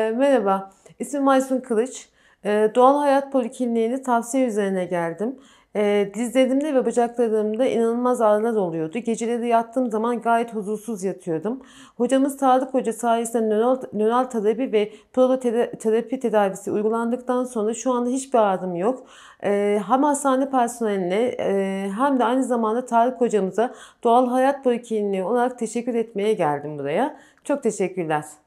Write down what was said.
Ee, merhaba, isim Aysun Kılıç. Ee, Doğal Hayat polikliniğini tavsiye üzerine geldim. Ee, dizlerimde ve bacaklarımda inanılmaz ağrılar oluyordu. Geceleri yattığım zaman gayet huzursuz yatıyordum. Hocamız Tarık Hoca sayesinde nöral, nöral terapi ve proloterapi tedavisi uygulandıktan sonra şu anda hiçbir ağrım yok. Hem hastane personeline e, hem de aynı zamanda Tarık Hocamıza Doğal Hayat Polikliniği olarak teşekkür etmeye geldim buraya. Çok teşekkürler.